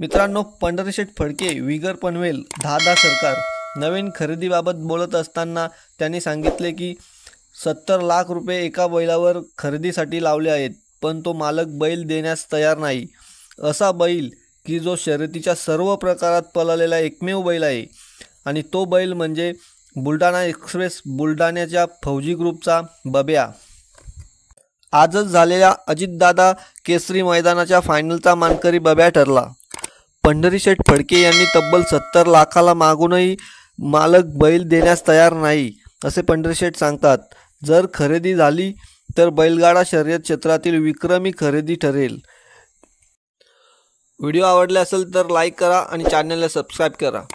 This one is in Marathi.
मित्रांनो पंढरशेठ फडके विगर पनवेल धादा सरकार नवीन खरेदीबाबत बोलत असताना त्यांनी सांगितले की सत्तर लाख रुपये एका बैलावर खरेदीसाठी लावले आहेत पण तो मालक बैल देण्यास तयार नाही असा बैल की जो शर्यतीच्या सर्व प्रकारात पळालेला एकमेव बैल आहे आणि तो बैल म्हणजे बुलढाणा एक्सप्रेस बुलढाण्याच्या फौजी ग्रुपचा बब्या आजच झालेल्या अजितदादा केसरी मैदानाच्या फायनलचा मानकरी बब्या ठरला पंढरीशेठ फडके यांनी तब्बल सत्तर लाखाला मागूनही मालक बैल देण्यास तयार नाही असे पंढरीशेठ सांगतात जर खरेदी झाली तर बैलगाडा शर्यत क्षेत्रातील विक्रमी खरेदी ठरेल व्हिडिओ आवडला असेल तर लाईक करा आणि चॅनलला सबस्क्राईब करा